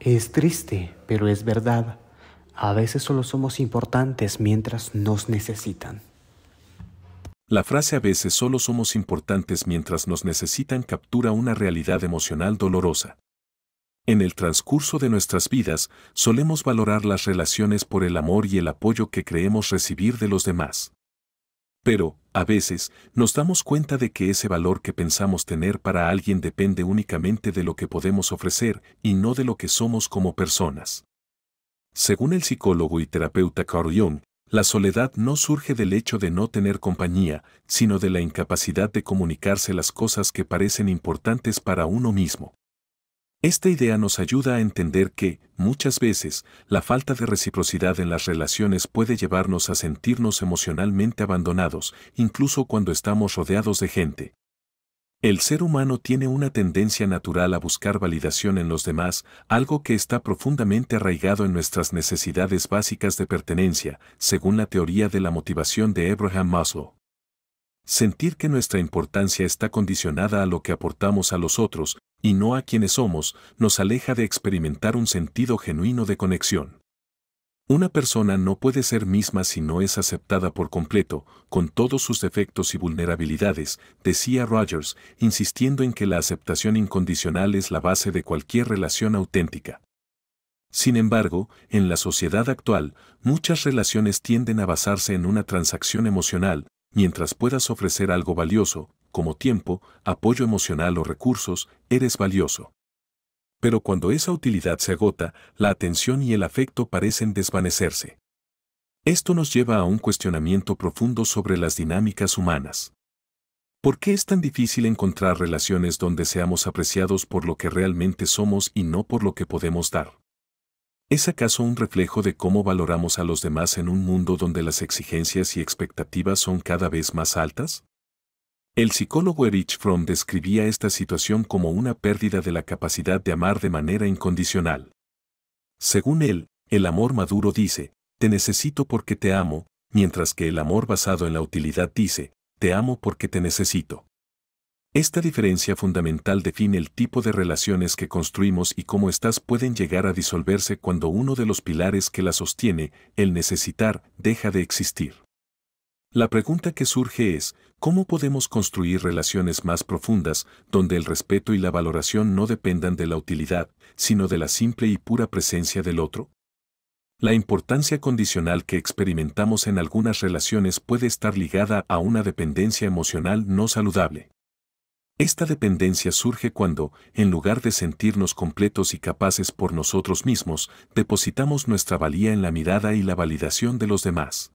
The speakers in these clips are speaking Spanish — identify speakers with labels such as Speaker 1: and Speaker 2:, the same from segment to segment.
Speaker 1: Es triste, pero es verdad. A veces solo somos importantes mientras nos necesitan. La frase a veces solo somos importantes mientras nos necesitan captura una realidad emocional dolorosa. En el transcurso de nuestras vidas, solemos valorar las relaciones por el amor y el apoyo que creemos recibir de los demás. Pero, a veces, nos damos cuenta de que ese valor que pensamos tener para alguien depende únicamente de lo que podemos ofrecer y no de lo que somos como personas. Según el psicólogo y terapeuta Carl Jung, la soledad no surge del hecho de no tener compañía, sino de la incapacidad de comunicarse las cosas que parecen importantes para uno mismo. Esta idea nos ayuda a entender que, muchas veces, la falta de reciprocidad en las relaciones puede llevarnos a sentirnos emocionalmente abandonados, incluso cuando estamos rodeados de gente. El ser humano tiene una tendencia natural a buscar validación en los demás, algo que está profundamente arraigado en nuestras necesidades básicas de pertenencia, según la teoría de la motivación de Abraham Maslow sentir que nuestra importancia está condicionada a lo que aportamos a los otros y no a quienes somos, nos aleja de experimentar un sentido genuino de conexión. Una persona no puede ser misma si no es aceptada por completo, con todos sus defectos y vulnerabilidades, decía Rogers, insistiendo en que la aceptación incondicional es la base de cualquier relación auténtica. Sin embargo, en la sociedad actual, muchas relaciones tienden a basarse en una transacción emocional, Mientras puedas ofrecer algo valioso, como tiempo, apoyo emocional o recursos, eres valioso. Pero cuando esa utilidad se agota, la atención y el afecto parecen desvanecerse. Esto nos lleva a un cuestionamiento profundo sobre las dinámicas humanas. ¿Por qué es tan difícil encontrar relaciones donde seamos apreciados por lo que realmente somos y no por lo que podemos dar? ¿Es acaso un reflejo de cómo valoramos a los demás en un mundo donde las exigencias y expectativas son cada vez más altas? El psicólogo Erich Fromm describía esta situación como una pérdida de la capacidad de amar de manera incondicional. Según él, el amor maduro dice, te necesito porque te amo, mientras que el amor basado en la utilidad dice, te amo porque te necesito. Esta diferencia fundamental define el tipo de relaciones que construimos y cómo éstas pueden llegar a disolverse cuando uno de los pilares que la sostiene, el necesitar, deja de existir. La pregunta que surge es, ¿cómo podemos construir relaciones más profundas donde el respeto y la valoración no dependan de la utilidad, sino de la simple y pura presencia del otro? La importancia condicional que experimentamos en algunas relaciones puede estar ligada a una dependencia emocional no saludable. Esta dependencia surge cuando, en lugar de sentirnos completos y capaces por nosotros mismos, depositamos nuestra valía en la mirada y la validación de los demás.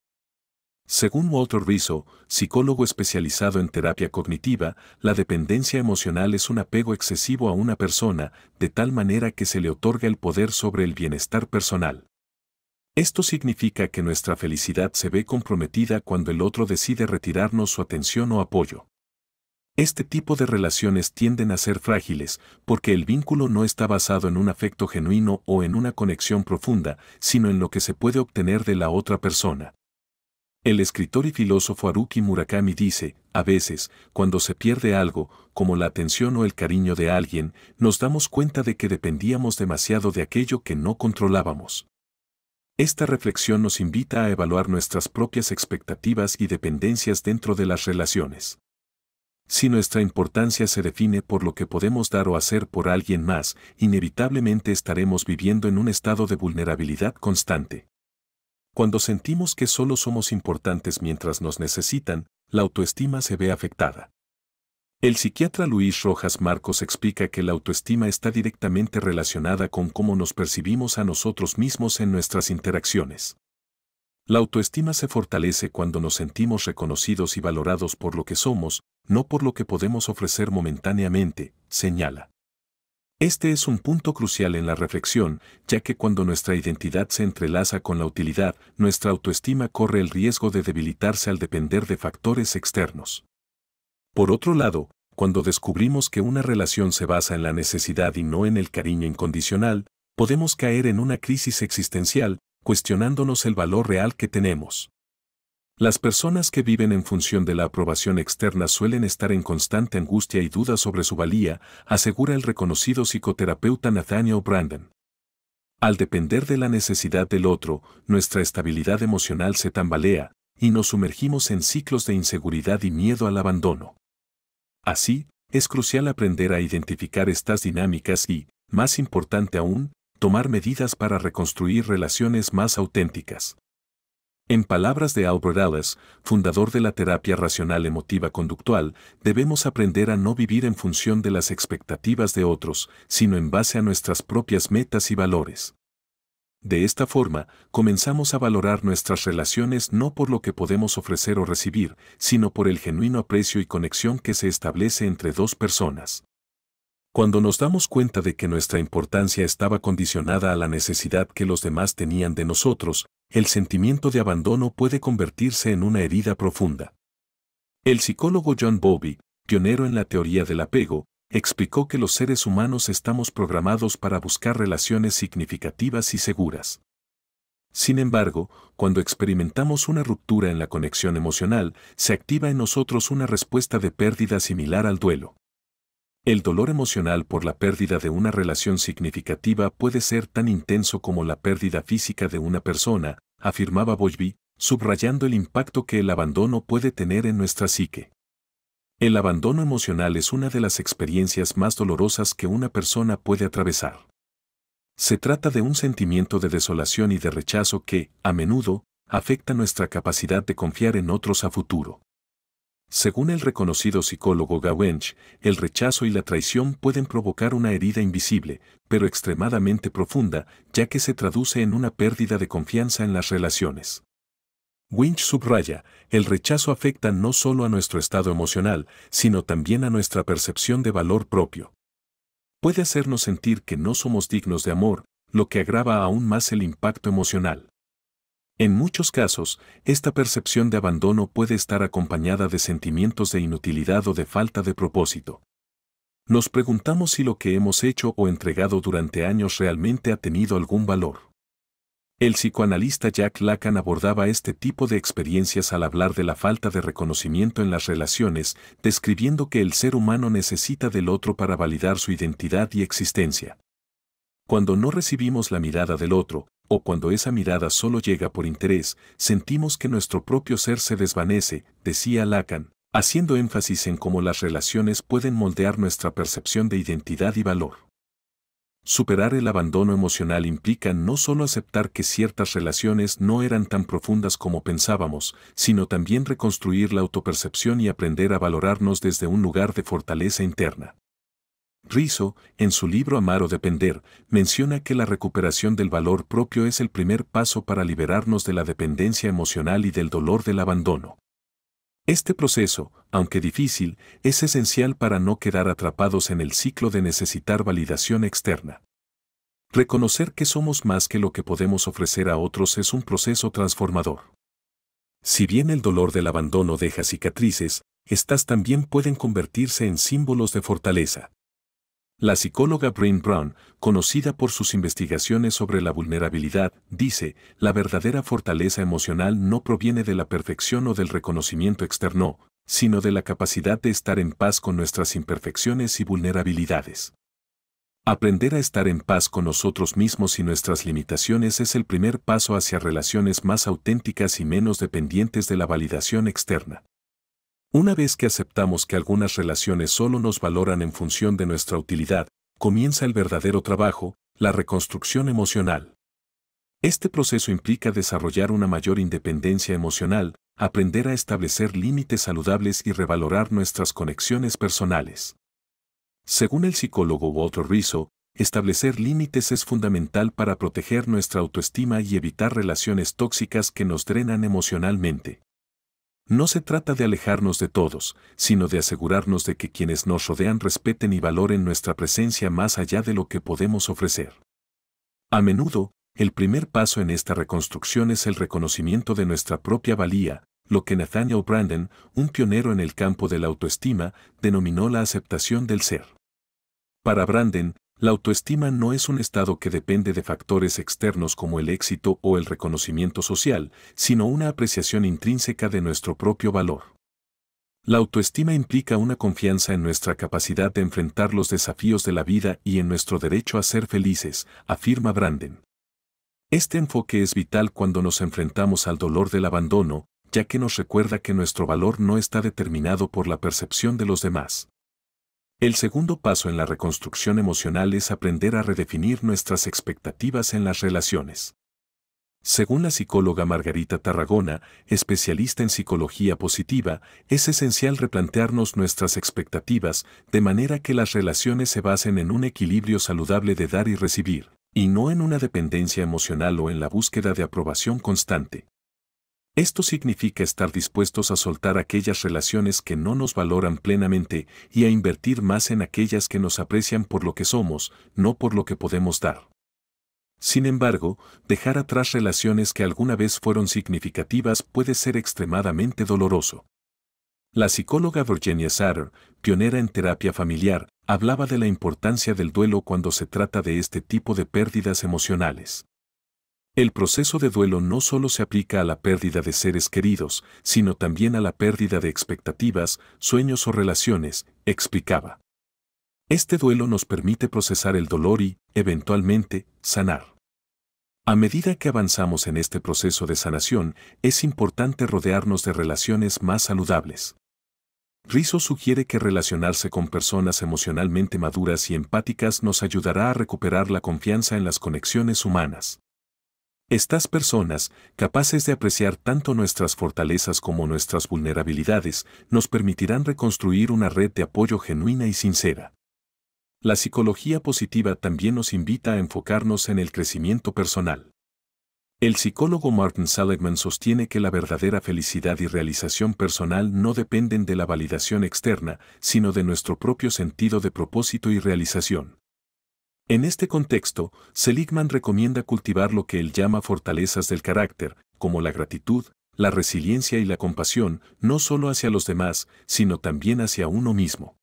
Speaker 1: Según Walter Rizzo, psicólogo especializado en terapia cognitiva, la dependencia emocional es un apego excesivo a una persona, de tal manera que se le otorga el poder sobre el bienestar personal. Esto significa que nuestra felicidad se ve comprometida cuando el otro decide retirarnos su atención o apoyo. Este tipo de relaciones tienden a ser frágiles porque el vínculo no está basado en un afecto genuino o en una conexión profunda, sino en lo que se puede obtener de la otra persona. El escritor y filósofo Haruki Murakami dice, a veces, cuando se pierde algo, como la atención o el cariño de alguien, nos damos cuenta de que dependíamos demasiado de aquello que no controlábamos. Esta reflexión nos invita a evaluar nuestras propias expectativas y dependencias dentro de las relaciones. Si nuestra importancia se define por lo que podemos dar o hacer por alguien más, inevitablemente estaremos viviendo en un estado de vulnerabilidad constante. Cuando sentimos que solo somos importantes mientras nos necesitan, la autoestima se ve afectada. El psiquiatra Luis Rojas Marcos explica que la autoestima está directamente relacionada con cómo nos percibimos a nosotros mismos en nuestras interacciones. La autoestima se fortalece cuando nos sentimos reconocidos y valorados por lo que somos, no por lo que podemos ofrecer momentáneamente, señala. Este es un punto crucial en la reflexión, ya que cuando nuestra identidad se entrelaza con la utilidad, nuestra autoestima corre el riesgo de debilitarse al depender de factores externos. Por otro lado, cuando descubrimos que una relación se basa en la necesidad y no en el cariño incondicional, podemos caer en una crisis existencial, cuestionándonos el valor real que tenemos. Las personas que viven en función de la aprobación externa suelen estar en constante angustia y duda sobre su valía, asegura el reconocido psicoterapeuta Nathaniel Brandon. Al depender de la necesidad del otro, nuestra estabilidad emocional se tambalea y nos sumergimos en ciclos de inseguridad y miedo al abandono. Así, es crucial aprender a identificar estas dinámicas y, más importante aún, tomar medidas para reconstruir relaciones más auténticas. En palabras de Albert Ellis, fundador de la terapia racional emotiva conductual, debemos aprender a no vivir en función de las expectativas de otros, sino en base a nuestras propias metas y valores. De esta forma, comenzamos a valorar nuestras relaciones no por lo que podemos ofrecer o recibir, sino por el genuino aprecio y conexión que se establece entre dos personas. Cuando nos damos cuenta de que nuestra importancia estaba condicionada a la necesidad que los demás tenían de nosotros, el sentimiento de abandono puede convertirse en una herida profunda. El psicólogo John Bobby, pionero en la teoría del apego, explicó que los seres humanos estamos programados para buscar relaciones significativas y seguras. Sin embargo, cuando experimentamos una ruptura en la conexión emocional, se activa en nosotros una respuesta de pérdida similar al duelo. El dolor emocional por la pérdida de una relación significativa puede ser tan intenso como la pérdida física de una persona, afirmaba Boyby, subrayando el impacto que el abandono puede tener en nuestra psique. El abandono emocional es una de las experiencias más dolorosas que una persona puede atravesar. Se trata de un sentimiento de desolación y de rechazo que, a menudo, afecta nuestra capacidad de confiar en otros a futuro. Según el reconocido psicólogo Gawench, el rechazo y la traición pueden provocar una herida invisible, pero extremadamente profunda, ya que se traduce en una pérdida de confianza en las relaciones. Winch subraya, el rechazo afecta no solo a nuestro estado emocional, sino también a nuestra percepción de valor propio. Puede hacernos sentir que no somos dignos de amor, lo que agrava aún más el impacto emocional. En muchos casos, esta percepción de abandono puede estar acompañada de sentimientos de inutilidad o de falta de propósito. Nos preguntamos si lo que hemos hecho o entregado durante años realmente ha tenido algún valor. El psicoanalista Jack Lacan abordaba este tipo de experiencias al hablar de la falta de reconocimiento en las relaciones, describiendo que el ser humano necesita del otro para validar su identidad y existencia. Cuando no recibimos la mirada del otro, o cuando esa mirada solo llega por interés, sentimos que nuestro propio ser se desvanece, decía Lacan, haciendo énfasis en cómo las relaciones pueden moldear nuestra percepción de identidad y valor. Superar el abandono emocional implica no solo aceptar que ciertas relaciones no eran tan profundas como pensábamos, sino también reconstruir la autopercepción y aprender a valorarnos desde un lugar de fortaleza interna. Rizzo, en su libro Amar o Depender, menciona que la recuperación del valor propio es el primer paso para liberarnos de la dependencia emocional y del dolor del abandono. Este proceso, aunque difícil, es esencial para no quedar atrapados en el ciclo de necesitar validación externa. Reconocer que somos más que lo que podemos ofrecer a otros es un proceso transformador. Si bien el dolor del abandono deja cicatrices, estas también pueden convertirse en símbolos de fortaleza. La psicóloga Bryn Brown, conocida por sus investigaciones sobre la vulnerabilidad, dice, la verdadera fortaleza emocional no proviene de la perfección o del reconocimiento externo, sino de la capacidad de estar en paz con nuestras imperfecciones y vulnerabilidades. Aprender a estar en paz con nosotros mismos y nuestras limitaciones es el primer paso hacia relaciones más auténticas y menos dependientes de la validación externa. Una vez que aceptamos que algunas relaciones solo nos valoran en función de nuestra utilidad, comienza el verdadero trabajo, la reconstrucción emocional. Este proceso implica desarrollar una mayor independencia emocional, aprender a establecer límites saludables y revalorar nuestras conexiones personales. Según el psicólogo Walter Rizzo, establecer límites es fundamental para proteger nuestra autoestima y evitar relaciones tóxicas que nos drenan emocionalmente. No se trata de alejarnos de todos, sino de asegurarnos de que quienes nos rodean respeten y valoren nuestra presencia más allá de lo que podemos ofrecer. A menudo, el primer paso en esta reconstrucción es el reconocimiento de nuestra propia valía, lo que Nathaniel Brandon, un pionero en el campo de la autoestima, denominó la aceptación del ser. Para Brandon, la autoestima no es un estado que depende de factores externos como el éxito o el reconocimiento social, sino una apreciación intrínseca de nuestro propio valor. La autoestima implica una confianza en nuestra capacidad de enfrentar los desafíos de la vida y en nuestro derecho a ser felices, afirma Branden. Este enfoque es vital cuando nos enfrentamos al dolor del abandono, ya que nos recuerda que nuestro valor no está determinado por la percepción de los demás. El segundo paso en la reconstrucción emocional es aprender a redefinir nuestras expectativas en las relaciones. Según la psicóloga Margarita Tarragona, especialista en psicología positiva, es esencial replantearnos nuestras expectativas de manera que las relaciones se basen en un equilibrio saludable de dar y recibir, y no en una dependencia emocional o en la búsqueda de aprobación constante. Esto significa estar dispuestos a soltar aquellas relaciones que no nos valoran plenamente y a invertir más en aquellas que nos aprecian por lo que somos, no por lo que podemos dar. Sin embargo, dejar atrás relaciones que alguna vez fueron significativas puede ser extremadamente doloroso. La psicóloga Virginia Satter, pionera en terapia familiar, hablaba de la importancia del duelo cuando se trata de este tipo de pérdidas emocionales. El proceso de duelo no solo se aplica a la pérdida de seres queridos, sino también a la pérdida de expectativas, sueños o relaciones, explicaba. Este duelo nos permite procesar el dolor y, eventualmente, sanar. A medida que avanzamos en este proceso de sanación, es importante rodearnos de relaciones más saludables. Rizzo sugiere que relacionarse con personas emocionalmente maduras y empáticas nos ayudará a recuperar la confianza en las conexiones humanas. Estas personas, capaces de apreciar tanto nuestras fortalezas como nuestras vulnerabilidades, nos permitirán reconstruir una red de apoyo genuina y sincera. La psicología positiva también nos invita a enfocarnos en el crecimiento personal. El psicólogo Martin Seligman sostiene que la verdadera felicidad y realización personal no dependen de la validación externa, sino de nuestro propio sentido de propósito y realización. En este contexto, Seligman recomienda cultivar lo que él llama fortalezas del carácter, como la gratitud, la resiliencia y la compasión, no solo hacia los demás, sino también hacia uno mismo.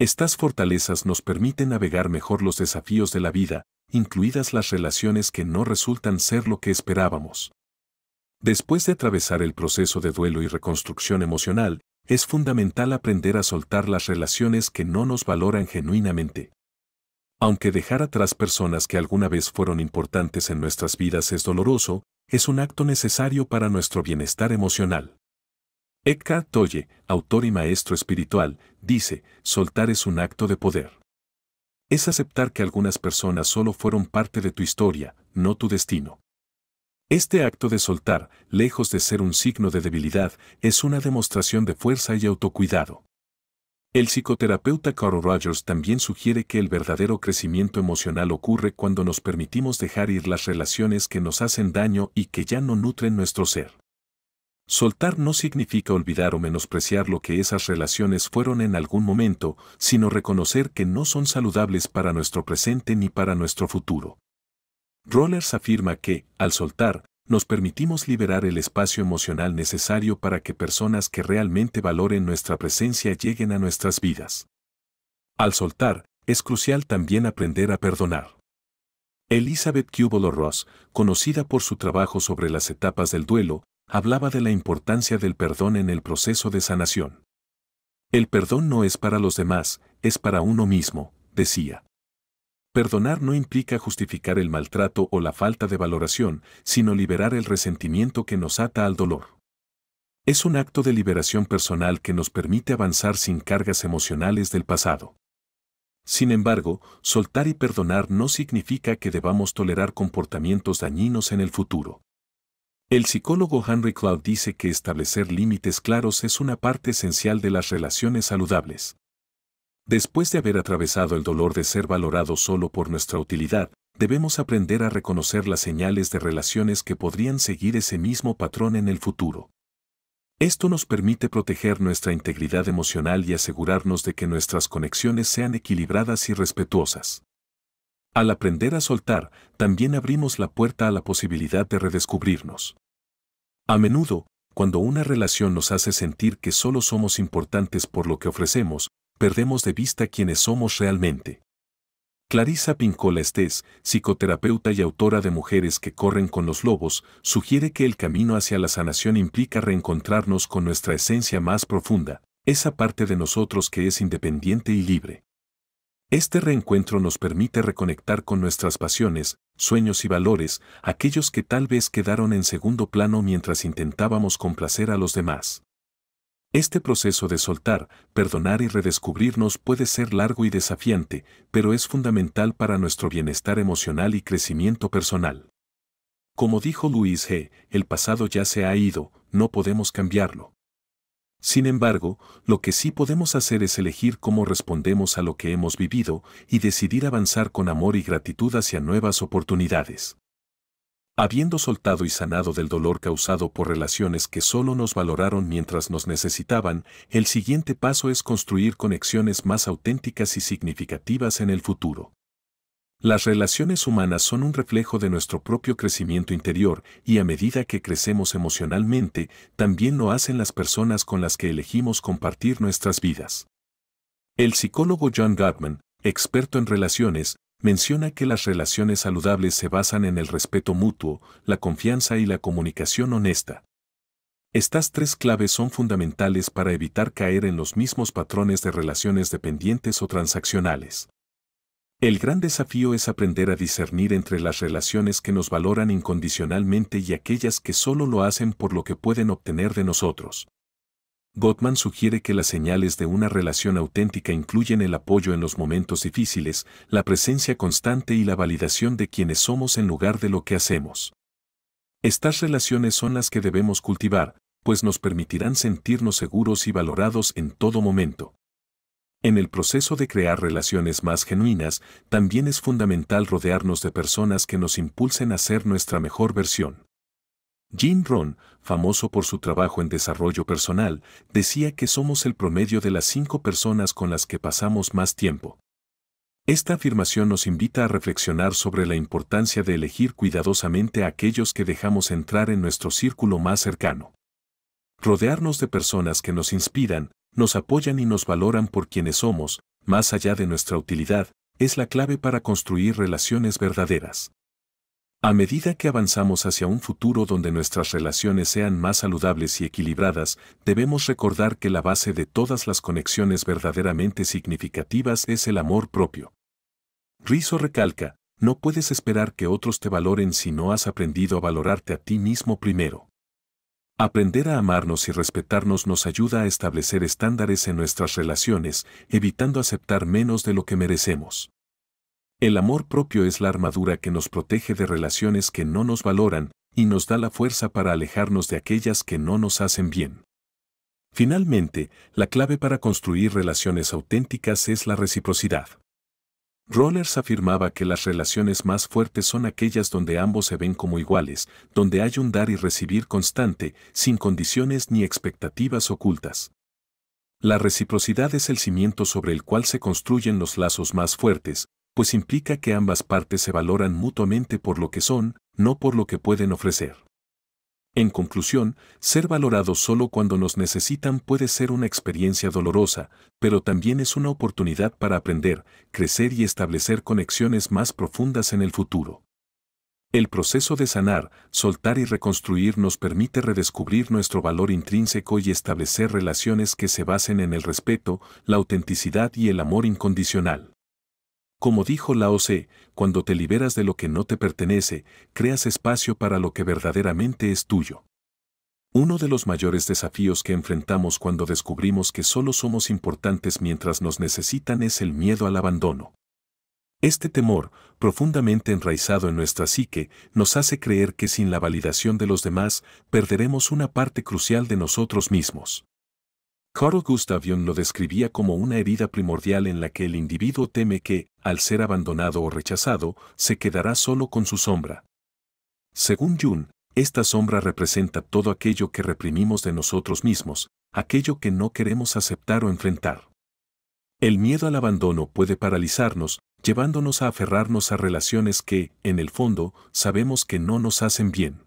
Speaker 1: Estas fortalezas nos permiten navegar mejor los desafíos de la vida, incluidas las relaciones que no resultan ser lo que esperábamos. Después de atravesar el proceso de duelo y reconstrucción emocional, es fundamental aprender a soltar las relaciones que no nos valoran genuinamente. Aunque dejar atrás personas que alguna vez fueron importantes en nuestras vidas es doloroso, es un acto necesario para nuestro bienestar emocional. Eckhart Tolle, autor y maestro espiritual, dice, soltar es un acto de poder. Es aceptar que algunas personas solo fueron parte de tu historia, no tu destino. Este acto de soltar, lejos de ser un signo de debilidad, es una demostración de fuerza y autocuidado. El psicoterapeuta Carl Rogers también sugiere que el verdadero crecimiento emocional ocurre cuando nos permitimos dejar ir las relaciones que nos hacen daño y que ya no nutren nuestro ser. Soltar no significa olvidar o menospreciar lo que esas relaciones fueron en algún momento, sino reconocer que no son saludables para nuestro presente ni para nuestro futuro. Rollers afirma que, al soltar, nos permitimos liberar el espacio emocional necesario para que personas que realmente valoren nuestra presencia lleguen a nuestras vidas. Al soltar, es crucial también aprender a perdonar. Elizabeth kubler Ross, conocida por su trabajo sobre las etapas del duelo, hablaba de la importancia del perdón en el proceso de sanación. El perdón no es para los demás, es para uno mismo, decía. Perdonar no implica justificar el maltrato o la falta de valoración, sino liberar el resentimiento que nos ata al dolor. Es un acto de liberación personal que nos permite avanzar sin cargas emocionales del pasado. Sin embargo, soltar y perdonar no significa que debamos tolerar comportamientos dañinos en el futuro. El psicólogo Henry Cloud dice que establecer límites claros es una parte esencial de las relaciones saludables. Después de haber atravesado el dolor de ser valorado solo por nuestra utilidad, debemos aprender a reconocer las señales de relaciones que podrían seguir ese mismo patrón en el futuro. Esto nos permite proteger nuestra integridad emocional y asegurarnos de que nuestras conexiones sean equilibradas y respetuosas. Al aprender a soltar, también abrimos la puerta a la posibilidad de redescubrirnos. A menudo, cuando una relación nos hace sentir que solo somos importantes por lo que ofrecemos, perdemos de vista quienes somos realmente. Clarisa Pincola Estés, psicoterapeuta y autora de Mujeres que corren con los lobos, sugiere que el camino hacia la sanación implica reencontrarnos con nuestra esencia más profunda, esa parte de nosotros que es independiente y libre. Este reencuentro nos permite reconectar con nuestras pasiones, sueños y valores, aquellos que tal vez quedaron en segundo plano mientras intentábamos complacer a los demás. Este proceso de soltar, perdonar y redescubrirnos puede ser largo y desafiante, pero es fundamental para nuestro bienestar emocional y crecimiento personal. Como dijo Luis G., el pasado ya se ha ido, no podemos cambiarlo. Sin embargo, lo que sí podemos hacer es elegir cómo respondemos a lo que hemos vivido y decidir avanzar con amor y gratitud hacia nuevas oportunidades habiendo soltado y sanado del dolor causado por relaciones que solo nos valoraron mientras nos necesitaban, el siguiente paso es construir conexiones más auténticas y significativas en el futuro. Las relaciones humanas son un reflejo de nuestro propio crecimiento interior y a medida que crecemos emocionalmente, también lo hacen las personas con las que elegimos compartir nuestras vidas. El psicólogo John Gottman, experto en relaciones, menciona que las relaciones saludables se basan en el respeto mutuo, la confianza y la comunicación honesta. Estas tres claves son fundamentales para evitar caer en los mismos patrones de relaciones dependientes o transaccionales. El gran desafío es aprender a discernir entre las relaciones que nos valoran incondicionalmente y aquellas que solo lo hacen por lo que pueden obtener de nosotros. Gottman sugiere que las señales de una relación auténtica incluyen el apoyo en los momentos difíciles, la presencia constante y la validación de quienes somos en lugar de lo que hacemos. Estas relaciones son las que debemos cultivar, pues nos permitirán sentirnos seguros y valorados en todo momento. En el proceso de crear relaciones más genuinas, también es fundamental rodearnos de personas que nos impulsen a ser nuestra mejor versión. Jim Rohn, famoso por su trabajo en desarrollo personal, decía que somos el promedio de las cinco personas con las que pasamos más tiempo. Esta afirmación nos invita a reflexionar sobre la importancia de elegir cuidadosamente a aquellos que dejamos entrar en nuestro círculo más cercano. Rodearnos de personas que nos inspiran, nos apoyan y nos valoran por quienes somos, más allá de nuestra utilidad, es la clave para construir relaciones verdaderas. A medida que avanzamos hacia un futuro donde nuestras relaciones sean más saludables y equilibradas, debemos recordar que la base de todas las conexiones verdaderamente significativas es el amor propio. Rizzo recalca, no puedes esperar que otros te valoren si no has aprendido a valorarte a ti mismo primero. Aprender a amarnos y respetarnos nos ayuda a establecer estándares en nuestras relaciones, evitando aceptar menos de lo que merecemos. El amor propio es la armadura que nos protege de relaciones que no nos valoran y nos da la fuerza para alejarnos de aquellas que no nos hacen bien. Finalmente, la clave para construir relaciones auténticas es la reciprocidad. Rollers afirmaba que las relaciones más fuertes son aquellas donde ambos se ven como iguales, donde hay un dar y recibir constante, sin condiciones ni expectativas ocultas. La reciprocidad es el cimiento sobre el cual se construyen los lazos más fuertes, pues implica que ambas partes se valoran mutuamente por lo que son, no por lo que pueden ofrecer. En conclusión, ser valorados solo cuando nos necesitan puede ser una experiencia dolorosa, pero también es una oportunidad para aprender, crecer y establecer conexiones más profundas en el futuro. El proceso de sanar, soltar y reconstruir nos permite redescubrir nuestro valor intrínseco y establecer relaciones que se basen en el respeto, la autenticidad y el amor incondicional. Como dijo Lao Tse, cuando te liberas de lo que no te pertenece, creas espacio para lo que verdaderamente es tuyo. Uno de los mayores desafíos que enfrentamos cuando descubrimos que solo somos importantes mientras nos necesitan es el miedo al abandono. Este temor, profundamente enraizado en nuestra psique, nos hace creer que sin la validación de los demás perderemos una parte crucial de nosotros mismos. Carl Gustav Jung lo describía como una herida primordial en la que el individuo teme que, al ser abandonado o rechazado, se quedará solo con su sombra. Según Jung, esta sombra representa todo aquello que reprimimos de nosotros mismos, aquello que no queremos aceptar o enfrentar. El miedo al abandono puede paralizarnos, llevándonos a aferrarnos a relaciones que, en el fondo, sabemos que no nos hacen bien.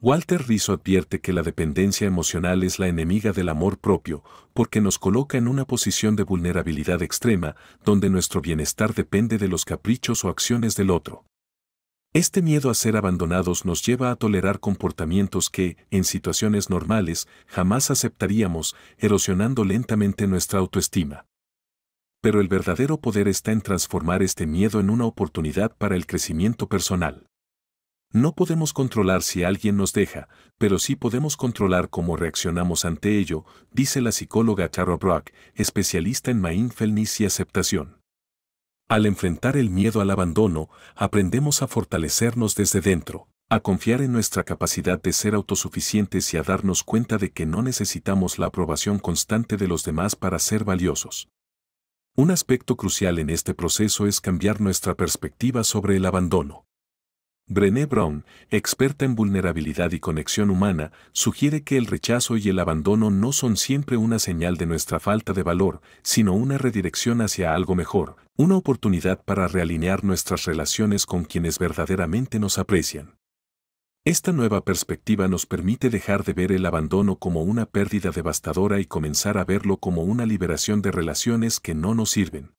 Speaker 1: Walter Rizzo advierte que la dependencia emocional es la enemiga del amor propio porque nos coloca en una posición de vulnerabilidad extrema donde nuestro bienestar depende de los caprichos o acciones del otro. Este miedo a ser abandonados nos lleva a tolerar comportamientos que, en situaciones normales, jamás aceptaríamos, erosionando lentamente nuestra autoestima. Pero el verdadero poder está en transformar este miedo en una oportunidad para el crecimiento personal. No podemos controlar si alguien nos deja, pero sí podemos controlar cómo reaccionamos ante ello, dice la psicóloga Carol Brock, especialista en mindfulness y aceptación. Al enfrentar el miedo al abandono, aprendemos a fortalecernos desde dentro, a confiar en nuestra capacidad de ser autosuficientes y a darnos cuenta de que no necesitamos la aprobación constante de los demás para ser valiosos. Un aspecto crucial en este proceso es cambiar nuestra perspectiva sobre el abandono. Brené Brown, experta en vulnerabilidad y conexión humana, sugiere que el rechazo y el abandono no son siempre una señal de nuestra falta de valor, sino una redirección hacia algo mejor, una oportunidad para realinear nuestras relaciones con quienes verdaderamente nos aprecian. Esta nueva perspectiva nos permite dejar de ver el abandono como una pérdida devastadora y comenzar a verlo como una liberación de relaciones que no nos sirven.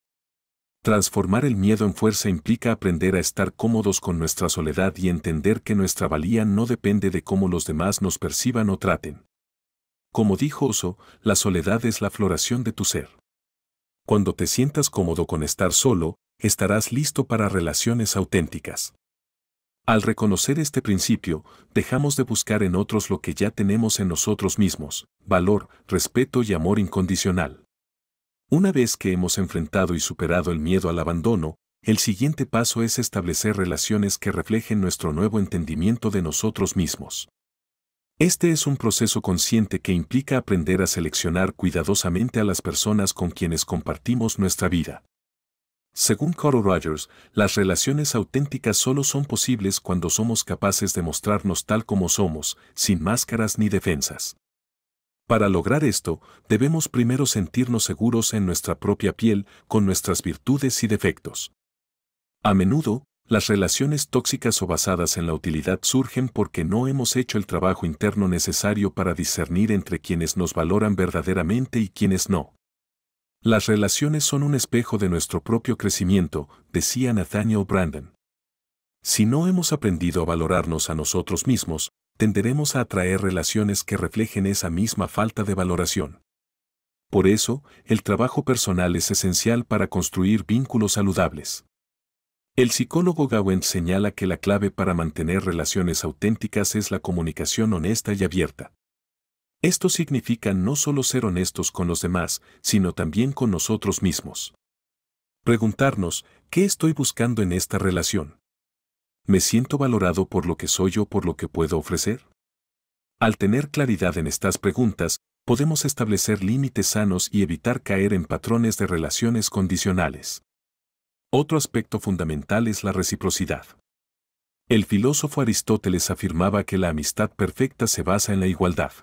Speaker 1: Transformar el miedo en fuerza implica aprender a estar cómodos con nuestra soledad y entender que nuestra valía no depende de cómo los demás nos perciban o traten. Como dijo Oso, la soledad es la floración de tu ser. Cuando te sientas cómodo con estar solo, estarás listo para relaciones auténticas. Al reconocer este principio, dejamos de buscar en otros lo que ya tenemos en nosotros mismos, valor, respeto y amor incondicional. Una vez que hemos enfrentado y superado el miedo al abandono, el siguiente paso es establecer relaciones que reflejen nuestro nuevo entendimiento de nosotros mismos. Este es un proceso consciente que implica aprender a seleccionar cuidadosamente a las personas con quienes compartimos nuestra vida. Según Carl Rogers, las relaciones auténticas solo son posibles cuando somos capaces de mostrarnos tal como somos, sin máscaras ni defensas. Para lograr esto, debemos primero sentirnos seguros en nuestra propia piel con nuestras virtudes y defectos. A menudo, las relaciones tóxicas o basadas en la utilidad surgen porque no hemos hecho el trabajo interno necesario para discernir entre quienes nos valoran verdaderamente y quienes no. Las relaciones son un espejo de nuestro propio crecimiento, decía Nathaniel Brandon. Si no hemos aprendido a valorarnos a nosotros mismos, tenderemos a atraer relaciones que reflejen esa misma falta de valoración. Por eso, el trabajo personal es esencial para construir vínculos saludables. El psicólogo Gawen señala que la clave para mantener relaciones auténticas es la comunicación honesta y abierta. Esto significa no solo ser honestos con los demás, sino también con nosotros mismos. Preguntarnos, ¿qué estoy buscando en esta relación? ¿Me siento valorado por lo que soy o por lo que puedo ofrecer? Al tener claridad en estas preguntas, podemos establecer límites sanos y evitar caer en patrones de relaciones condicionales. Otro aspecto fundamental es la reciprocidad. El filósofo Aristóteles afirmaba que la amistad perfecta se basa en la igualdad.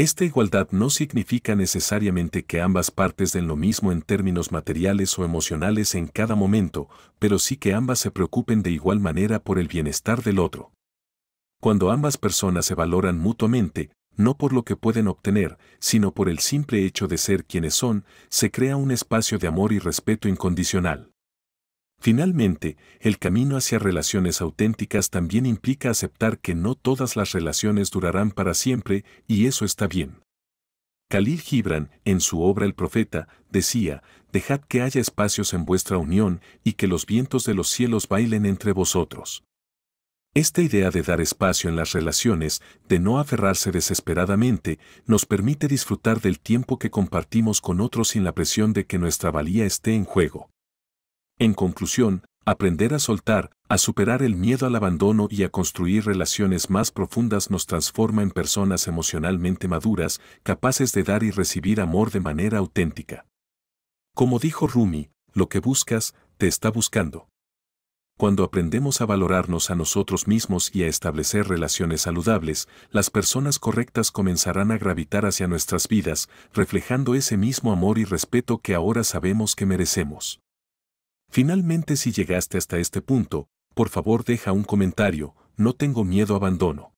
Speaker 1: Esta igualdad no significa necesariamente que ambas partes den lo mismo en términos materiales o emocionales en cada momento, pero sí que ambas se preocupen de igual manera por el bienestar del otro. Cuando ambas personas se valoran mutuamente, no por lo que pueden obtener, sino por el simple hecho de ser quienes son, se crea un espacio de amor y respeto incondicional. Finalmente, el camino hacia relaciones auténticas también implica aceptar que no todas las relaciones durarán para siempre, y eso está bien. Khalil Gibran, en su obra El Profeta, decía, Dejad que haya espacios en vuestra unión y que los vientos de los cielos bailen entre vosotros. Esta idea de dar espacio en las relaciones, de no aferrarse desesperadamente, nos permite disfrutar del tiempo que compartimos con otros sin la presión de que nuestra valía esté en juego. En conclusión, aprender a soltar, a superar el miedo al abandono y a construir relaciones más profundas nos transforma en personas emocionalmente maduras, capaces de dar y recibir amor de manera auténtica. Como dijo Rumi, lo que buscas, te está buscando. Cuando aprendemos a valorarnos a nosotros mismos y a establecer relaciones saludables, las personas correctas comenzarán a gravitar hacia nuestras vidas, reflejando ese mismo amor y respeto que ahora sabemos que merecemos. Finalmente si llegaste hasta este punto, por favor deja un comentario, no tengo miedo abandono.